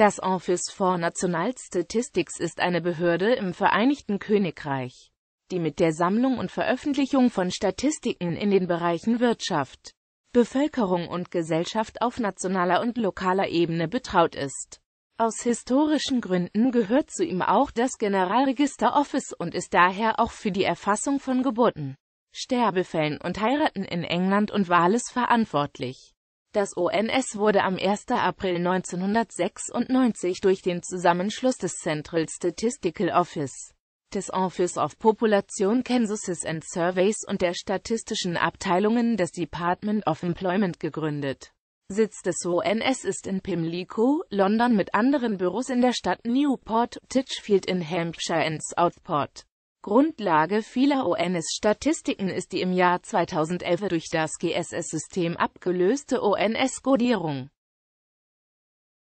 Das Office for National Statistics ist eine Behörde im Vereinigten Königreich, die mit der Sammlung und Veröffentlichung von Statistiken in den Bereichen Wirtschaft, Bevölkerung und Gesellschaft auf nationaler und lokaler Ebene betraut ist. Aus historischen Gründen gehört zu ihm auch das Generalregister Office und ist daher auch für die Erfassung von Geburten, Sterbefällen und Heiraten in England und Wales verantwortlich. Das ONS wurde am 1. April 1996 durch den Zusammenschluss des Central Statistical Office, des Office of Population Censuses and Surveys und der statistischen Abteilungen des Department of Employment gegründet. Sitz des ONS ist in Pimlico, London mit anderen Büros in der Stadt Newport, Titchfield in Hampshire und Southport. Grundlage vieler ONS-Statistiken ist die im Jahr 2011 durch das GSS-System abgelöste ONS-Codierung